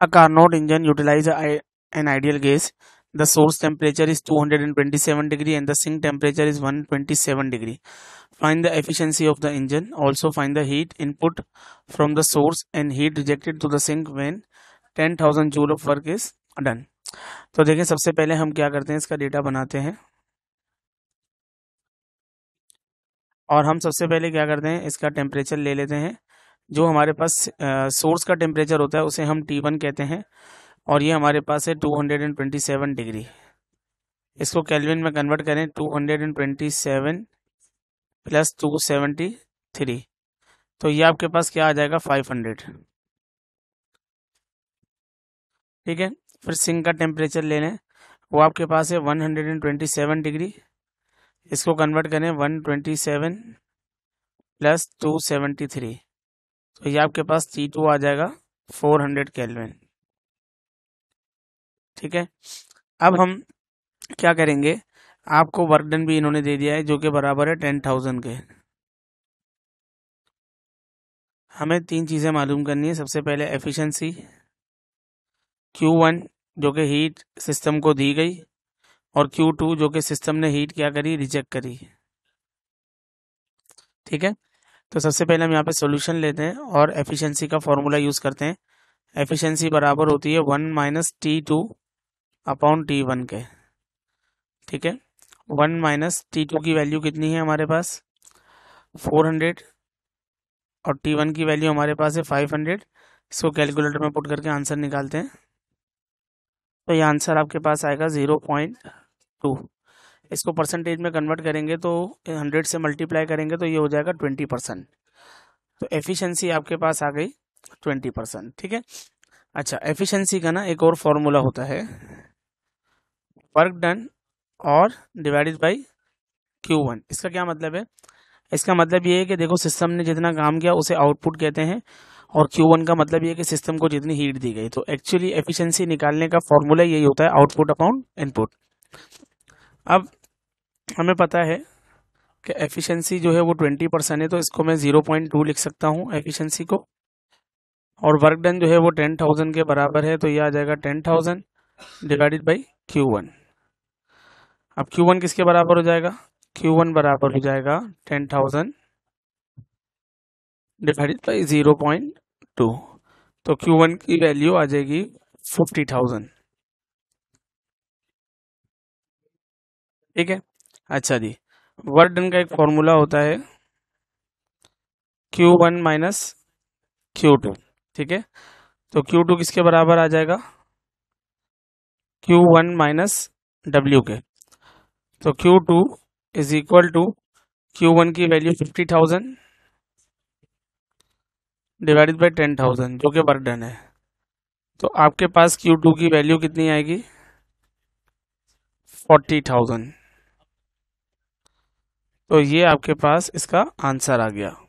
A Carnot engine utilizes an ideal gas. The source temperature is 227 degree and the sink temperature is 127 degree. Find the efficiency of the engine. Also find the heat input from the source and heat rejected to the sink when 10,000 joule of work is done. तो देखें सबसे पहले हम क्या करते हैं इसका data बनाते हैं और हम सबसे पहले क्या करते हैं इसका टेम्परेचर ले लेते हैं जो हमारे पास सोर्स का टेम्परेचर होता है उसे हम टी वन कहते हैं और ये हमारे पास है two hundred and twenty seven degree इसको कैलविन में कन्वर्ट करें two hundred and twenty seven plus two seventy three तो ये आपके पास क्या आ जाएगा फाइव हंड्रेड ठीक है फिर सिंक का टेम्परेचर ले लें वो आपके पास है one hundred and twenty seven degree इसको कन्वर्ट करें one twenty seven plus two seventy three तो ये आपके पास सी टू आ जाएगा फोर हंड्रेड कैलविन ठीक है अब हम क्या करेंगे आपको वर्क डन भी इन्होंने दे दिया है जो कि बराबर है टेन थाउजेंड के हमें तीन चीज़ें मालूम करनी है सबसे पहले एफिशिएंसी क्यू वन जो कि हीट सिस्टम को दी गई और क्यू टू जो कि सिस्टम ने हीट क्या करी रिजेक्ट करी ठीक है तो सबसे पहले हम यहाँ पे सोल्यूशन लेते हैं और एफिशिएंसी का फॉर्मूला यूज़ करते हैं एफिशिएंसी बराबर होती है one minus t two upon t one के ठीक है वन माइनस टी टू की वैल्यू कितनी है हमारे पास फोर हंड्रेड और टी वन की वैल्यू हमारे पास है फाइव हंड्रेड इसको कैलकुलेटर में पुट करके आंसर निकालते हैं तो ये आंसर आपके पास आएगा ज़ीरो पॉइंट टू इसको परसेंटेज में कन्वर्ट करेंगे तो हंड्रेड से मल्टीप्लाई करेंगे तो ये हो जाएगा ट्वेंटी परसेंट तो एफिशिएंसी आपके पास आ गई ट्वेंटी परसेंट ठीक है अच्छा एफिशिएंसी का ना एक और फॉर्मूला होता है वर्क डन और डिवाइडेड बाई क्यू वन इसका क्या मतलब है इसका मतलब ये है कि देखो सिस्टम ने जितना काम किया उसे आउटपुट कहते हैं और Q1 का मतलब ये है कि सिस्टम को जितनी हीट दी गई तो एक्चुअली एफिशिएंसी निकालने का फॉर्मूला यही होता है आउटपुट अपॉन इनपुट अब हमें पता है कि एफिशिएंसी जो है वो ट्वेंटी परसेंट है तो इसको मैं ज़ीरो पॉइंट टू लिख सकता हूँ एफिशिएंसी को और वर्क डन जो है वो टेन थाउजेंड के बराबर है तो ये आ जाएगा ten thousand divided by q one अब क्यू वन किसके बराबर हो जाएगा क्यू वन बराबर हो जाएगा ten thousand divided by zero point two तो क्यू वन की वैल्यू आ जाएगी फिफ्टी थाउजेंड ठीक है अच्छा जी वर्क डन का एक फॉर्मूला होता है q one minus q two ठीक है तो क्यू टू किसके बराबर आ जाएगा क्यू वन माइनस डब्ल्यू के तो q two is equal to q one की value fifty thousand divided by ten thousand जो कि वर्क डन है तो आपके पास क्यू टू की वैल्यू कितनी आएगी फोर्टी थाउजेंड तो ये आपके पास इसका आंसर आ गया